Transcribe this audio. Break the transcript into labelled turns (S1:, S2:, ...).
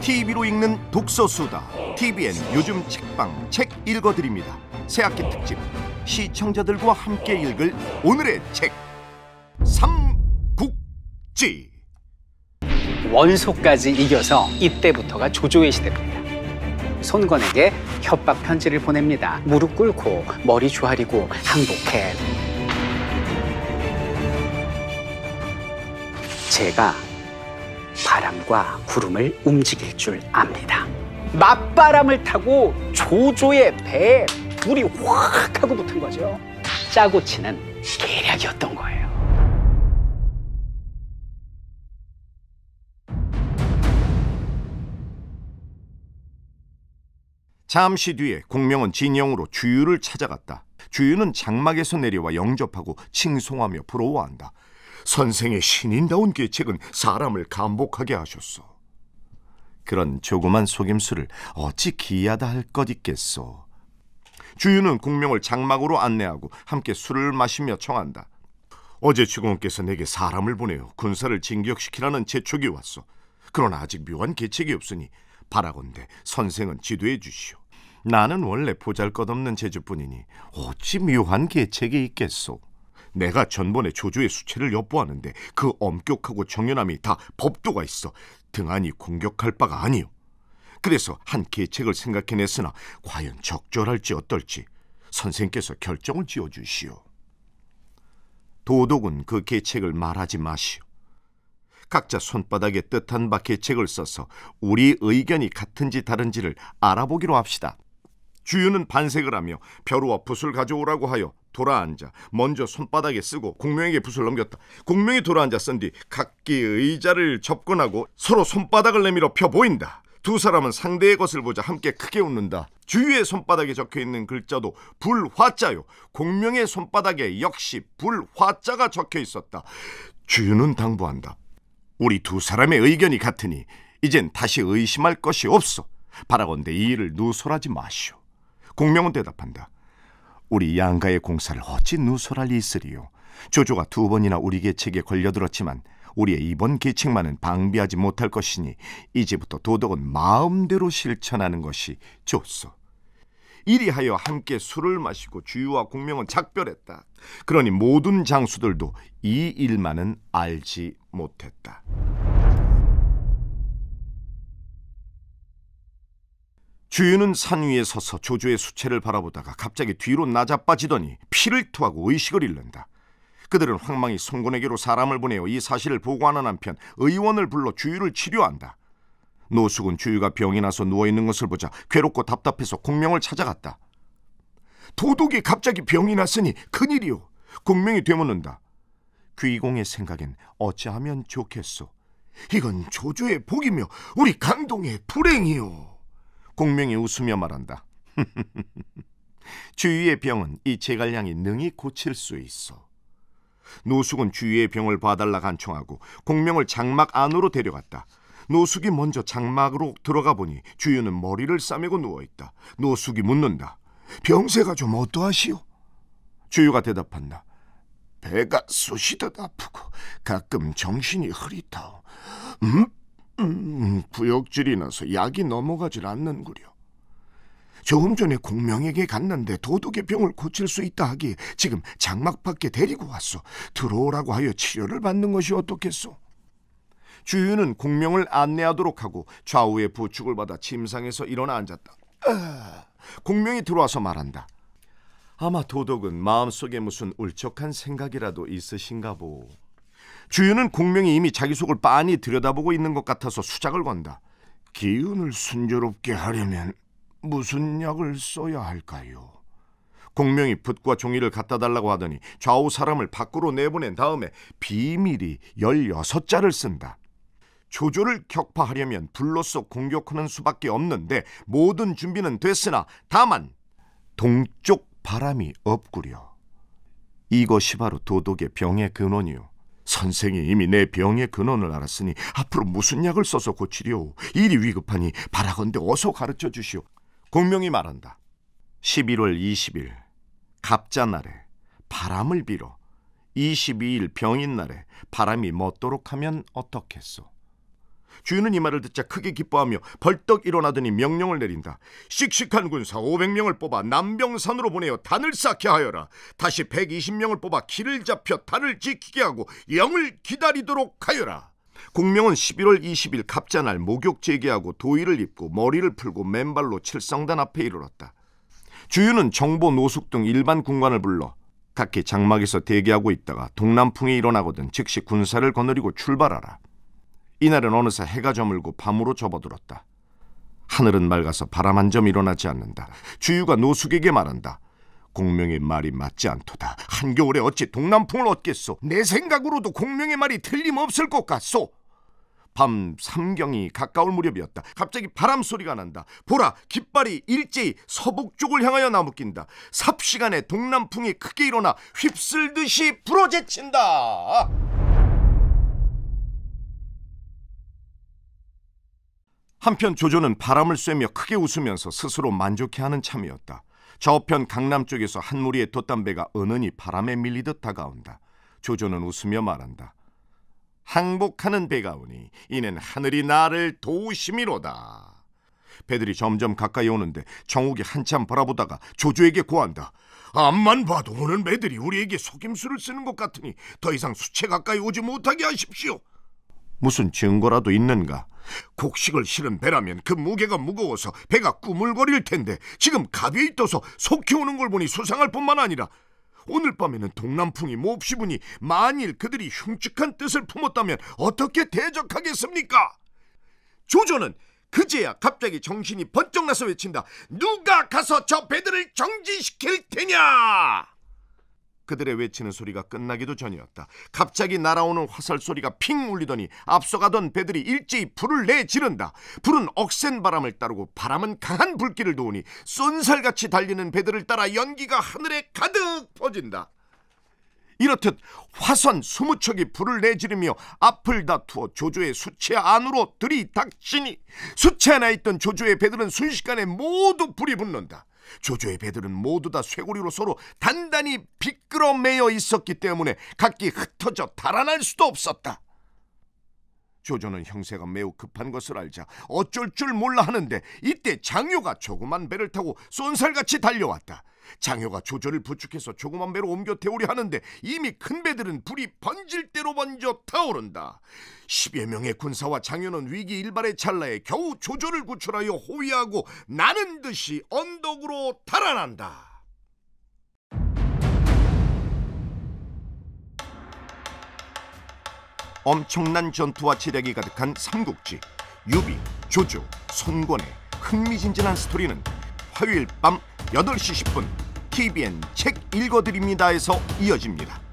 S1: TV로 읽는 독서 수다. TVN 요즘 책방 책 읽어드립니다. 새학기 특집 시청자들과 함께 읽을 오늘의 책 삼국지. 원소까지 이겨서 이때부터가 조조의 시대입니다. 손건에게 협박 편지를 보냅니다. 무릎 꿇고 머리 조아리고 항복해. 제가 바람과 구름을 움직일 줄 압니다. 맞바람을 타고 조조의 배에 불이 확 하고 붙은 거죠. 짜고 치는 계략이었던 거예요. 잠시 뒤에 공명은 진영으로 주유를 찾아갔다. 주유는 장막에서 내려와 영접하고 칭송하며 부러워한다. 선생의 신인다운 계책은 사람을 감복하게 하셨소. 그런 조그만 속임수를 어찌 기이하다 할 것 있겠소. 주유는 국명을 장막으로 안내하고 함께 술을 마시며 청한다. 어제 주공께서 내게 사람을 보내어 군사를 진격시키라는 제촉이 왔소. 그러나 아직 묘한 계책이 없으니 바라건대 선생은 지도해 주시오. 나는 원래 보잘것없는 제주뿐이니 어찌 묘한 계책이 있겠소. 내가 전번에 조조의 수체를 엿보았는데 그 엄격하고 정연함이 다 법도가 있어 등한히 공격할 바가 아니오 그래서 한 계책을 생각해냈으나 과연 적절할지 어떨지 선생께서 결정을 지어주시오. 도독은 그 계책을 말하지 마시오. 각자 손바닥에 뜻한 바 계책을 써서 우리 의견이 같은지 다른지를 알아보기로 합시다. 주유는 반색을 하며 벼루와 붓을 가져오라고 하여 돌아앉아 먼저 손바닥에 쓰고 공명에게 붓을 넘겼다. 공명이 돌아앉아 쓴 뒤 각기 의자를 접근하고 서로 손바닥을 내밀어 펴 보인다. 두 사람은 상대의 것을 보자 함께 크게 웃는다. 주위의 손바닥에 적혀 있는 글자도 불화자요. 공명의 손바닥에 역시 불화자가 적혀 있었다. 주유는 당부한다. 우리 두 사람의 의견이 같으니 이젠 다시 의심할 것이 없어. 바라건대 이 일을 누설하지 마시오. 공명은 대답한다. 우리 양가의 공사를 어찌 누설할 리 있으리요. 조조가 두 번이나 우리 계책에 걸려들었지만 우리의 이번 계책만은 방비하지 못할 것이니 이제부터 도덕은 마음대로 실천하는 것이 좋소. 이리하여 함께 술을 마시고 주유와 공명은 작별했다. 그러니 모든 장수들도 이 일만은 알지 못했다. 주유는 산 위에 서서 조조의 수체를 바라보다가 갑자기 뒤로 나자빠지더니 피를 토하고 의식을 잃는다. 그들은 황망히 송군에게로 사람을 보내어 이 사실을 보고하는 한편 의원을 불러 주유를 치료한다. 노숙은 주유가 병이 나서 누워있는 것을 보자 괴롭고 답답해서 공명을 찾아갔다. 도둑이 갑자기 병이 났으니 큰일이오. 공명이 되묻는다. 귀공의 생각엔 어찌하면 좋겠소. 이건 조조의 복이며 우리 강동의 불행이오. 공명이 웃으며 말한다. 주위의 병은 이 제갈량이 능히 고칠 수 있어. 노숙은 주위의 병을 봐달라 간청하고 공명을 장막 안으로 데려갔다. 노숙이 먼저 장막으로 들어가 보니 주유는 머리를 싸매고 누워있다. 노숙이 묻는다. 병세가 좀 어떠하시오? 주유가 대답한다. 배가 쑤시듯 아프고 가끔 정신이 흐릿하오. 음? 음, 부역질이 나서 약이 넘어가질 않는구려. 조금 전에 공명에게 갔는데 도둑의 병을 고칠 수 있다 하기에 지금 장막 밖에 데리고 왔소. 들어오라고 하여 치료를 받는 것이 어떻겠소? 주유는 공명을 안내하도록 하고 좌우의 부축을 받아 침상에서 일어나 앉았다. 아, 공명이 들어와서 말한다. 아마 도덕은 마음속에 무슨 울적한 생각이라도 있으신가 보. 주인은 공명이 이미 자기 속을 빤히 들여다보고 있는 것 같아서 수작을 건다. 기운을 순조롭게 하려면 무슨 약을 써야 할까요? 공명이 붓과 종이를 갖다 달라고 하더니 좌우 사람을 밖으로 내보낸 다음에 비밀이 16자를 쓴다. 조조를 격파하려면 불로써 공격하는 수밖에 없는데 모든 준비는 됐으나 다만 동쪽 바람이 없구려. 이것이 바로 도독의 병의 근원이요. 선생이 이미 내 병의 근원을 알았으니 앞으로 무슨 약을 써서 고치려 일이 위급하니 바라건대 어서 가르쳐 주시오. 공명이 말한다. 11월 20일 갑자날에 바람을 빌어 22일 병인 날에 바람이 멎도록 하면 어떻겠소? 주인은 이 말을 듣자 크게 기뻐하며 벌떡 일어나더니 명령을 내린다. 씩씩한 군사 500명을 뽑아 남병산으로 보내어 단을 쌓게 하여라. 다시 120명을 뽑아 길을 잡혀 단을 지키게 하고 영을 기다리도록 하여라. 공명은 11월 20일 갑자날 목욕 재개하고 도의를 입고 머리를 풀고 맨발로 칠성단 앞에 이르렀다. 주유는 정보 노숙 등 일반 군관을 불러 각기 장막에서 대기하고 있다가 동남풍이 일어나거든 즉시 군사를 거느리고 출발하라. 이날은 어느새 해가 저물고 밤으로 접어들었다. 하늘은 맑아서 바람 한 점 일어나지 않는다. 주유가 노숙에게 말한다. 공명의 말이 맞지 않도다. 한겨울에 어찌 동남풍을 얻겠소. 내 생각으로도 공명의 말이 틀림없을 것 같소. 밤 삼경이 가까울 무렵이었다. 갑자기 바람 소리가 난다. 보라, 깃발이 일제히 서북쪽을 향하여 나무낀다. 삽시간에 동남풍이 크게 일어나 휩쓸듯이 불어제친다. 한편 조조는 바람을 쐬며 크게 웃으면서 스스로 만족해하는 참이었다. 저편 강남 쪽에서 한 무리의 돛담배가 은은히 바람에 밀리듯 다가온다. 조조는 웃으며 말한다. 항복하는 배가 오니 이는 하늘이 나를 도우심이로다. 배들이 점점 가까이 오는데 정욱이 한참 바라보다가 조조에게 고한다. 앞만 봐도 오는 배들이 우리에게 속임수를 쓰는 것 같으니 더 이상 수채 가까이 오지 못하게 하십시오. 무슨 증거라도 있는가? 곡식을 실은 배라면 그 무게가 무거워서 배가 꾸물거릴 텐데 지금 가비에 떠서 속키오는걸 보니 수상할 뿐만 아니라 오늘 밤에는 동남풍이 몹시 부니 만일 그들이 흉측한 뜻을 품었다면 어떻게 대적하겠습니까? 조조는 그제야 갑자기 정신이 번쩍 나서 외친다. 누가 가서 저 배들을 정지시킬 테냐? 그들의 외치는 소리가 끝나기도 전이었다. 갑자기 날아오는 화살 소리가 핑 울리더니 앞서가던 배들이 일제히 불을 내지른다. 불은 억센 바람을 따르고 바람은 강한 불길을 도우니 쏜살같이 달리는 배들을 따라 연기가 하늘에 가득 퍼진다. 이렇듯 화선 스무 척이 불을 내지르며 앞을 다투어 조조의 수채 안으로 들이닥치니 수채 안에 있던 조조의 배들은 순식간에 모두 불이 붙는다. 조조의 배들은 모두 다 쇠고리로 서로 단단히 비끄러 매여 있었기 때문에 각기 흩어져 달아날 수도 없었다. 조조는 형세가 매우 급한 것을 알자 어쩔 줄 몰라 하는데 이때 장효가 조그만 배를 타고 쏜살같이 달려왔다. 장효가 조조를 부축해서 조그만 배로 옮겨 태우려 하는데 이미 큰 배들은 불이 번질 대로 번져 타오른다. 1 0여 명의 군사와 장효는 위기 일발의 찰나에 겨우 조조를 구출하여 호위하고 나는 듯이 언덕으로 달아난다. 엄청난 전투와 체력이 가득한 삼국지 유비, 조조, 손권의 흥미진진한 스토리는 화요일 밤 8시 10분 TVN 책 읽어드립니다에서 이어집니다.